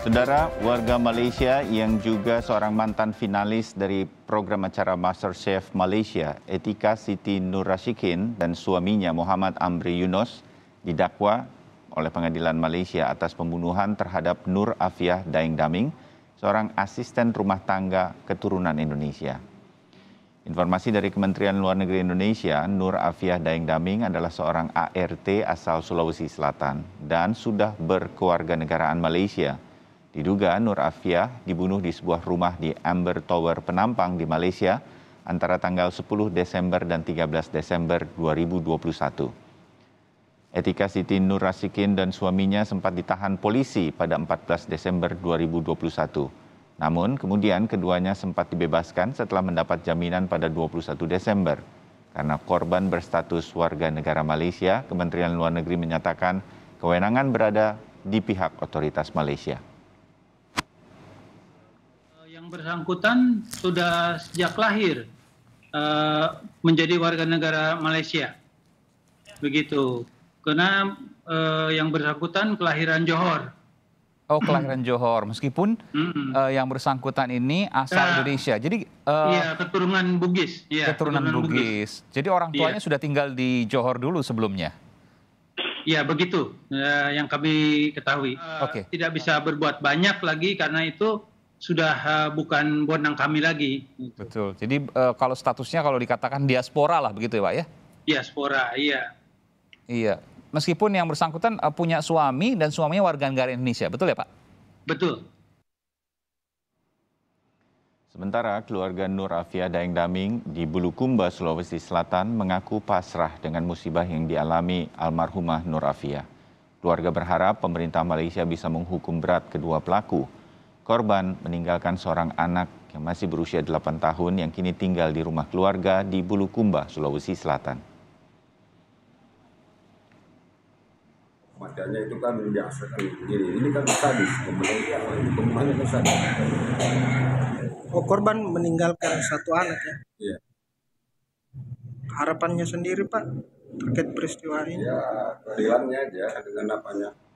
Saudara warga Malaysia yang juga seorang mantan finalis dari program acara MasterChef Malaysia, Etika Siti Nur Rashikin dan suaminya Muhammad Amri Yunus didakwa oleh pengadilan Malaysia atas pembunuhan terhadap Nur Afiah Daeng Daming, seorang asisten rumah tangga keturunan Indonesia. Informasi dari Kementerian Luar Negeri Indonesia, Nur Afiah Daeng Daming adalah seorang ART asal Sulawesi Selatan dan sudah berkewarganegaraan Malaysia. Diduga Nur Afia dibunuh di sebuah rumah di Amber Tower Penampang di Malaysia antara tanggal 10 Desember dan 13 Desember 2021. Etika Siti Nur Rasikin dan suaminya sempat ditahan polisi pada 14 Desember 2021. Namun kemudian keduanya sempat dibebaskan setelah mendapat jaminan pada 21 Desember. Karena korban berstatus warga negara Malaysia, Kementerian Luar Negeri menyatakan kewenangan berada di pihak otoritas Malaysia bersangkutan sudah sejak lahir uh, menjadi warga negara Malaysia. Begitu. Karena uh, yang bersangkutan kelahiran Johor. Oh, kelahiran Johor. Meskipun mm-hmm. uh, yang bersangkutan ini asal uh, Indonesia. Jadi uh, Iya, keturunan Bugis. Iya, keturunan, keturunan Bugis. Bugis. Jadi orang tuanya iya. sudah tinggal di Johor dulu sebelumnya. Iya, ya, begitu. Uh, yang kami ketahui. Uh, Tidak bisa berbuat banyak lagi karena itu sudah uh, bukan bonang kami lagi. Betul. Jadi eh, kalau statusnya kalau dikatakan diaspora lah begitu ya Pak ya? Diaspora, iya. Iya. Meskipun yang bersangkutan eh, punya suami dan suaminya warga negara Indonesia, betul ya Pak? Betul. Sementara keluarga Nur Afia Daeng Daming di Bulukumba, Sulawesi Selatan mengaku pasrah dengan musibah yang dialami almarhumah Nur Afia. Keluarga berharap pemerintah Malaysia bisa menghukum berat kedua pelaku Korban meninggalkan seorang anak yang masih berusia 8 tahun yang kini tinggal di rumah keluarga di Bulukumba, Sulawesi Selatan. Macamnya itu kan biasa sendiri. Ini kan sadis, pembunuhannya kan sadis. Oh, korban meninggalkan satu anak ya? Iya. Harapannya sendiri, Pak, terkait peristiwa ini? Ya, keadilannya aja dengan apanya.